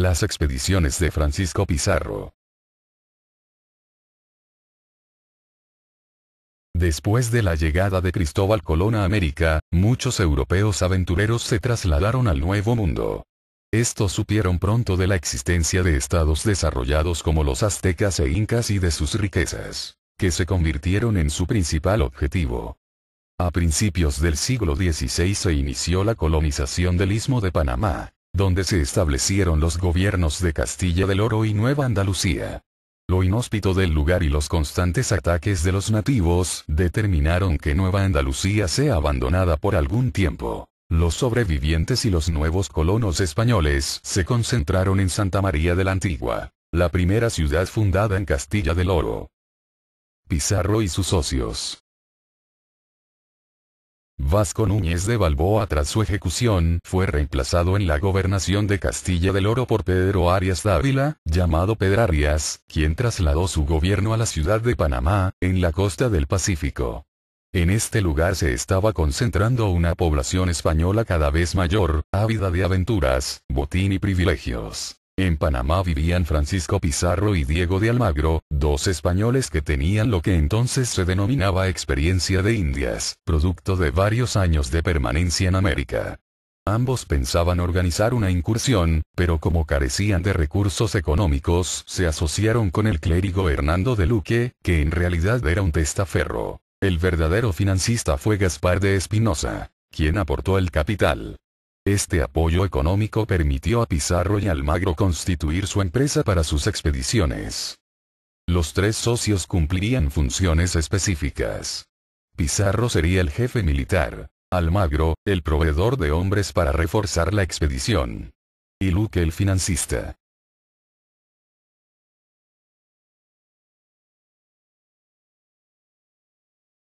Las expediciones de Francisco Pizarro. Después de la llegada de Cristóbal Colón a América, muchos europeos aventureros se trasladaron al Nuevo Mundo. Estos supieron pronto de la existencia de estados desarrollados como los aztecas e incas y de sus riquezas, que se convirtieron en su principal objetivo. A principios del siglo XVI se inició la colonización del Istmo de Panamá, donde se establecieron los gobiernos de Castilla del Oro y Nueva Andalucía. Lo inhóspito del lugar y los constantes ataques de los nativos determinaron que Nueva Andalucía sea abandonada por algún tiempo. Los sobrevivientes y los nuevos colonos españoles se concentraron en Santa María de la Antigua, la primera ciudad fundada en Castilla del Oro. Pizarro y sus socios. Vasco Núñez de Balboa tras su ejecución fue reemplazado en la gobernación de Castilla del Oro por Pedro Arias Dávila, llamado Pedro Arias, quien trasladó su gobierno a la ciudad de Panamá, en la costa del Pacífico. En este lugar se estaba concentrando una población española cada vez mayor, ávida de aventuras, botín y privilegios. En Panamá vivían Francisco Pizarro y Diego de Almagro, dos españoles que tenían lo que entonces se denominaba experiencia de Indias, producto de varios años de permanencia en América. Ambos pensaban organizar una incursión, pero como carecían de recursos económicos, se asociaron con el clérigo Hernando de Luque, que en realidad era un testaferro. El verdadero financista fue Gaspar de Espinosa, quien aportó el capital. Este apoyo económico permitió a Pizarro y Almagro constituir su empresa para sus expediciones. Los tres socios cumplirían funciones específicas. Pizarro sería el jefe militar, Almagro, el proveedor de hombres para reforzar la expedición, y Luke el financista.